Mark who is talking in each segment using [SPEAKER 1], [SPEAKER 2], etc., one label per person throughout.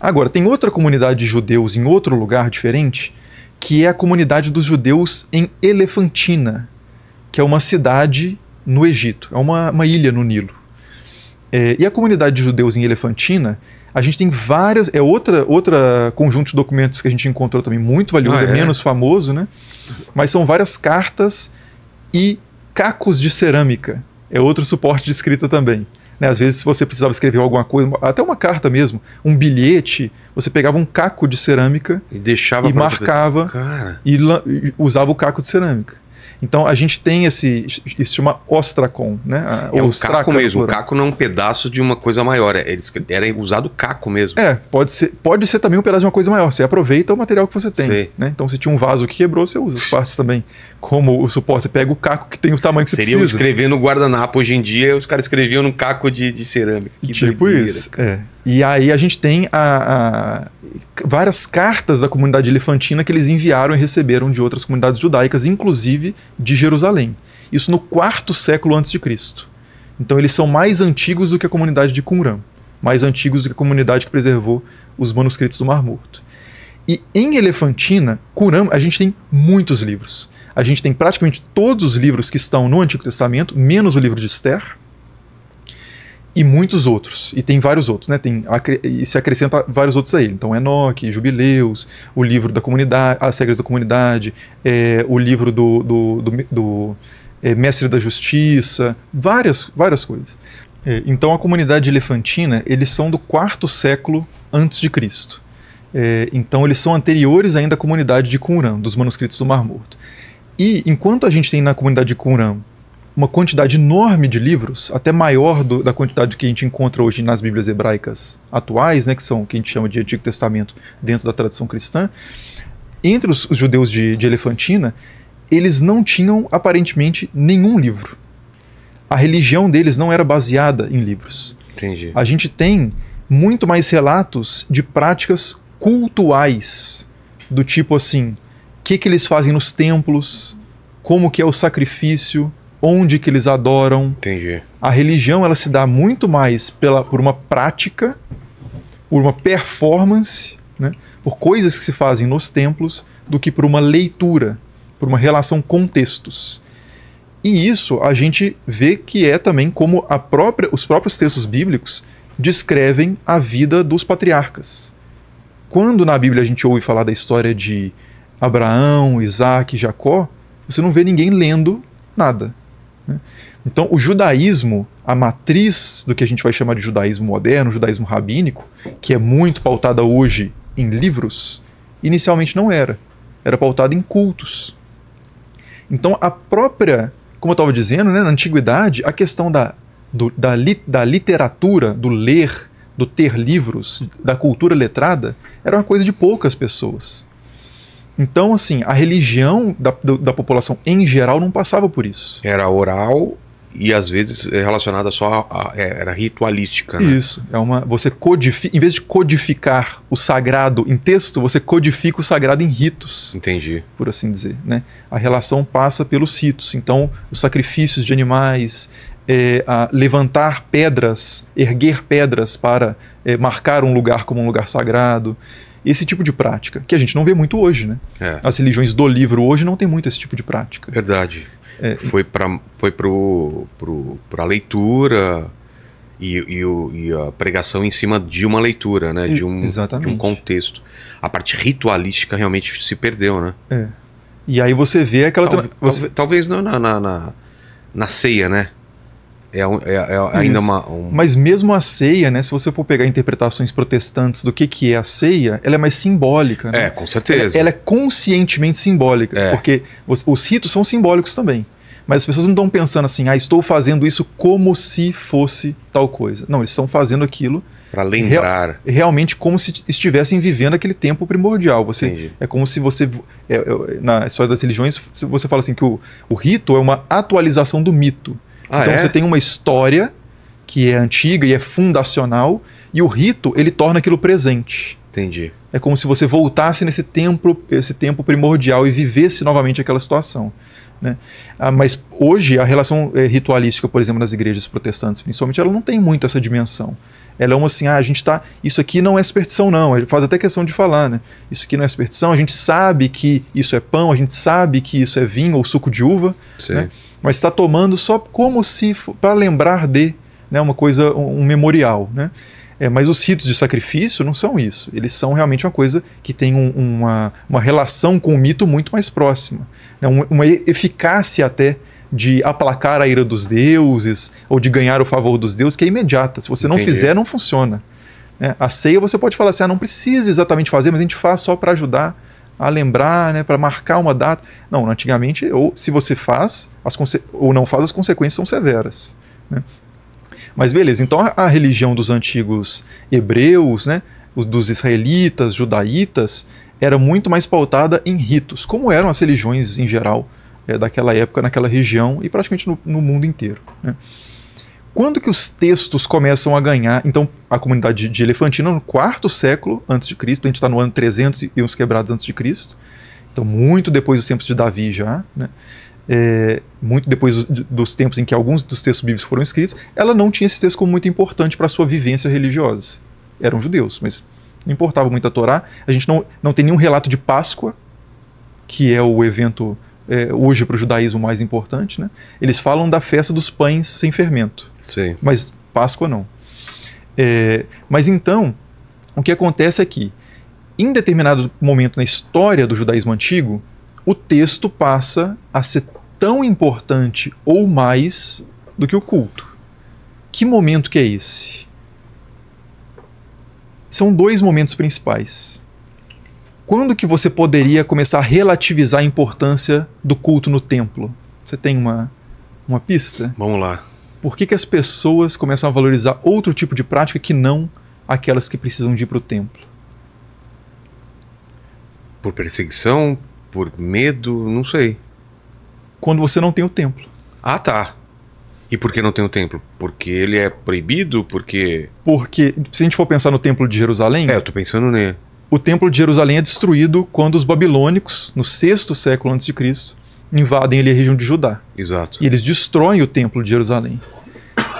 [SPEAKER 1] Agora, tem outra comunidade de judeus em outro lugar diferente, que é a comunidade dos judeus em Elefantina, que é uma cidade no Egito, é uma, uma ilha no Nilo. É, e a comunidade de judeus em Elefantina, a gente tem várias. É outra, outra conjunto de documentos que a gente encontrou também muito valioso, ah, é? é menos famoso, né? Mas são várias cartas e cacos de cerâmica. É outro suporte de escrita também. Né? Às vezes, se você precisava escrever alguma coisa, até uma carta mesmo, um bilhete, você pegava um caco de cerâmica e
[SPEAKER 2] deixava e marcava
[SPEAKER 1] e usava o caco de cerâmica. Então a gente tem esse, isso se chama ostracon, né? É o caco mesmo, o caco
[SPEAKER 2] não é um pedaço de uma coisa maior, é, eles, era usado caco mesmo.
[SPEAKER 1] É, pode ser, pode ser também um pedaço de uma coisa maior, você aproveita o material que você tem, né? Então se tinha um vaso que quebrou, você usa as partes também como o suporte, você pega o caco que tem o tamanho que você Seria precisa. Seria
[SPEAKER 2] escrever no guardanapo hoje em dia, os caras escreviam no caco de, de cerâmica. Que tipo doideira, isso, cara.
[SPEAKER 1] é. E aí a gente tem a, a, várias cartas da comunidade elefantina que eles enviaram e receberam de outras comunidades judaicas, inclusive de Jerusalém. Isso no quarto século antes de Cristo. Então eles são mais antigos do que a comunidade de Qumran, mais antigos do que a comunidade que preservou os manuscritos do Mar Morto. E em Elefantina, Qumran, a gente tem muitos livros. A gente tem praticamente todos os livros que estão no Antigo Testamento, menos o livro de Esther e muitos outros. E tem vários outros, né? Tem, e se acrescenta vários outros a ele. Então, Enoque, Jubileus, o livro da comunidade, As Regras da Comunidade, é, o livro do, do, do, do é, Mestre da Justiça, várias, várias coisas. É, então, a comunidade elefantina, eles são do quarto século antes de Cristo. É, então, eles são anteriores ainda à comunidade de Qumran, dos manuscritos do Mar Morto. E enquanto a gente tem na comunidade de Qumran uma quantidade enorme de livros, até maior do, da quantidade que a gente encontra hoje nas Bíblias hebraicas atuais, né, que são o que a gente chama de Antigo Testamento dentro da tradição cristã, entre os, os judeus de, de Elefantina, eles não tinham aparentemente nenhum livro. A religião deles não era baseada em livros. Entendi. A gente tem muito mais relatos de práticas cultuais, do tipo assim, o que, que eles fazem nos templos, como que é o sacrifício, onde que eles adoram. Entendi. A religião ela se dá muito mais pela, por uma prática, por uma performance, né? por coisas que se fazem nos templos, do que por uma leitura, por uma relação com textos. E isso a gente vê que é também como a própria, os próprios textos bíblicos descrevem a vida dos patriarcas. Quando na Bíblia a gente ouve falar da história de Abraão, Isaac, Jacó, você não vê ninguém lendo nada né? Então, o judaísmo, a matriz do que a gente vai chamar de judaísmo moderno, judaísmo rabínico, que é muito pautada hoje em livros, inicialmente não era. Era pautada em cultos. Então, a própria, como eu estava dizendo, né, na antiguidade, a questão da, do, da, li, da literatura, do ler, do ter livros, da cultura letrada, era uma coisa de poucas pessoas. Então, assim, a religião da, da população em geral não passava por isso.
[SPEAKER 2] Era oral e às vezes relacionada só a,
[SPEAKER 1] é, era ritualística. Né? Isso é uma você codifica em vez de codificar o sagrado em texto você codifica o sagrado em ritos. Entendi. Por assim dizer, né? A relação passa pelos ritos. Então os sacrifícios de animais, é, levantar pedras, erguer pedras para é, marcar um lugar como um lugar sagrado esse tipo de prática, que a gente não vê muito hoje, né? É. As religiões do livro hoje não tem muito esse tipo de prática.
[SPEAKER 2] Verdade. É, foi para foi pro, pro, pra leitura e, e, o, e, a pregação em cima de uma leitura, né? De um, de um contexto. A parte ritualística realmente se perdeu, né?
[SPEAKER 1] É. E aí você vê aquela. você...
[SPEAKER 2] Talvez não na, na, na, na ceia, né? É, é, é ainda uma. Mas
[SPEAKER 1] mesmo a ceia, né? Se você for pegar interpretações protestantes do que, que é a ceia, ela é mais simbólica. Né? É, com certeza. Ela, ela é conscientemente simbólica, é. porque os, os ritos são simbólicos também. Mas as pessoas não estão pensando assim, ah, estou fazendo isso como se fosse tal coisa. Não, eles estão fazendo aquilo para lembrar real, realmente como se estivessem vivendo aquele tempo primordial. Você Entendi. é como se você é, é, na história das religiões você fala assim que o, o rito é uma atualização do mito. Ah, então é? você tem uma história que é antiga e é fundacional, e o rito ele torna aquilo presente. Entendi. É como se você voltasse nesse tempo, esse tempo primordial e vivesse novamente aquela situação. Né? Ah, mas hoje a relação é, ritualística, por exemplo, das igrejas protestantes, principalmente, ela não tem muito essa dimensão ela é uma assim, ah, a gente está, isso aqui não é superstição não, faz até questão de falar, né? Isso aqui não é superstição, a gente sabe que isso é pão, a gente sabe que isso é vinho ou suco de uva, né? mas está tomando só como se para lembrar de, né, uma coisa, um, um memorial, né? É, mas os ritos de sacrifício não são isso. Eles são realmente uma coisa que tem um, uma, uma relação com o mito muito mais próxima, né? uma eficácia até de aplacar a ira dos deuses ou de ganhar o favor dos deuses, que é imediata. Se você Entendi. não fizer, não funciona. Né? A ceia você pode falar assim, ah, não precisa exatamente fazer, mas a gente faz só para ajudar a lembrar, né, para marcar uma data. Não, antigamente, ou se você faz as ou não faz, as consequências são severas. Né? Mas beleza, então a, a religião dos antigos hebreus, né, dos israelitas, judaítas, era muito mais pautada em ritos, como eram as religiões em geral é, daquela época naquela região e praticamente no, no mundo inteiro. Né? Quando que os textos começam a ganhar? Então, a comunidade de Elefantina no quarto século antes de Cristo, a gente está no ano 300 e uns quebrados antes de Cristo, então muito depois dos tempos de Davi já, né? É, muito depois dos tempos em que alguns dos textos bíblicos foram escritos, ela não tinha esse texto como muito importante para a sua vivência religiosa. Eram judeus, mas não importava muito a Torá. A gente não, não tem nenhum relato de Páscoa, que é o evento é, hoje para o judaísmo mais importante, né? eles falam da festa dos pães sem fermento. Sim. Mas Páscoa não. É, mas então, o que acontece é que, em determinado momento na história do judaísmo antigo, o texto passa a ser tão importante ou mais do que o culto. Que momento que é esse? São dois momentos principais quando que você poderia começar a relativizar a importância do culto no templo? Você tem uma, uma pista? Vamos lá. Por que, que as pessoas começam a valorizar outro tipo de prática que não aquelas que precisam de ir para o templo?
[SPEAKER 2] Por perseguição? Por medo? Não sei.
[SPEAKER 1] Quando você não tem o templo.
[SPEAKER 2] Ah, tá. E por que não tem o templo? Porque ele é
[SPEAKER 1] proibido? Porque. Porque, se a gente for pensar no templo de Jerusalém. É, eu tô pensando nele o Templo de Jerusalém é destruído quando os babilônicos, no sexto século antes de Cristo, invadem ali a região de Judá. Exato. E eles destroem o Templo de Jerusalém.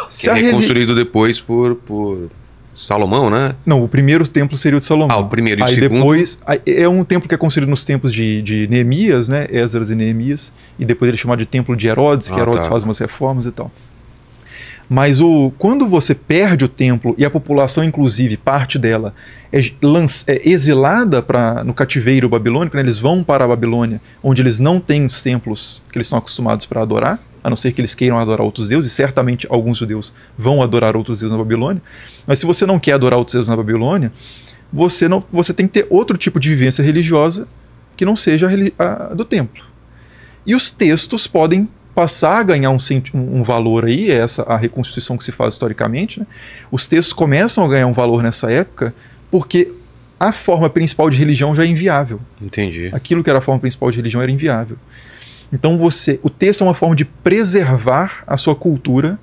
[SPEAKER 2] Se que é reconstruído religi... depois por, por Salomão, né?
[SPEAKER 1] Não, o primeiro templo seria o de Salomão. Ah, o primeiro e aí o segundo. depois é um templo que é construído nos tempos de, de Neemias, né? Esdras e Neemias, e depois ele é chamado de templo de Herodes, que ah, Herodes tá. faz umas reformas e tal. Mas o, quando você perde o templo e a população, inclusive, parte dela, é, é exilada pra, no cativeiro babilônico, né? eles vão para a Babilônia, onde eles não têm os templos que eles estão acostumados para adorar, a não ser que eles queiram adorar outros deuses, e certamente alguns judeus vão adorar outros deuses na Babilônia. Mas se você não quer adorar outros deuses na Babilônia, você, não, você tem que ter outro tipo de vivência religiosa que não seja a, a, do templo. E os textos podem passar a ganhar um, um, valor aí, é essa a reconstituição que se faz historicamente, né? os textos começam a ganhar um valor nessa época porque a forma principal de religião já é inviável. Entendi. Aquilo que era a forma principal de religião era inviável. Então você, o texto é uma forma de preservar a sua cultura,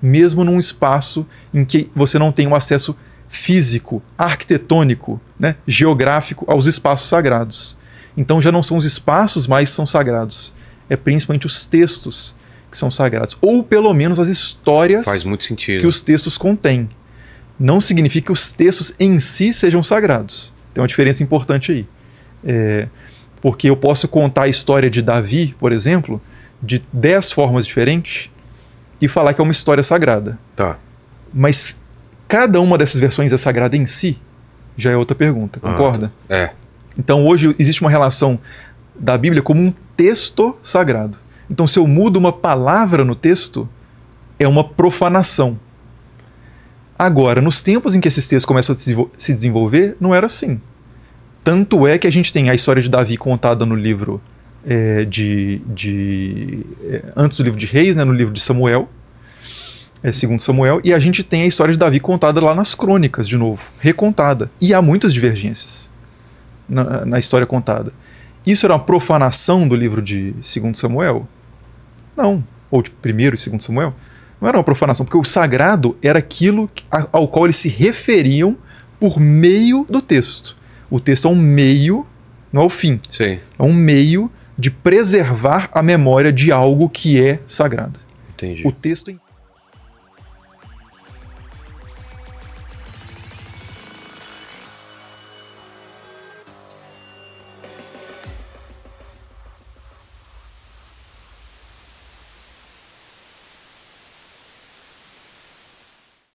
[SPEAKER 1] mesmo num espaço em que você não tem um acesso físico, arquitetônico, né, geográfico aos espaços sagrados. Então já não são os espaços mais são sagrados é principalmente os textos que são sagrados, ou pelo menos as histórias que os textos contêm. Não significa que os textos em si sejam sagrados. Tem uma diferença importante aí. É, porque eu posso contar a história de Davi, por exemplo, de dez formas diferentes e falar que é uma história sagrada. Tá. Mas cada uma dessas versões é sagrada em si? Já é outra pergunta, ah, concorda? Ah, é. Então hoje existe uma relação da Bíblia como um texto sagrado. Então, se eu mudo uma palavra no texto, é uma profanação. Agora, nos tempos em que esses textos começam a se desenvolver, não era assim. Tanto é que a gente tem a história de Davi contada no livro é, de. de é, antes do livro de Reis, né, no livro de Samuel, é, segundo Samuel, e a gente tem a história de Davi contada lá nas crônicas, de novo, recontada. E há muitas divergências na, na história contada. Isso era uma profanação do livro de 2 Samuel? Não. Ou de 1 e 2 Samuel? Não era uma profanação, porque o sagrado era aquilo ao qual eles se referiam por meio do texto. O texto é um meio, não é o fim. Sim. É um meio de preservar a memória de algo que é sagrado. Entendi. O texto.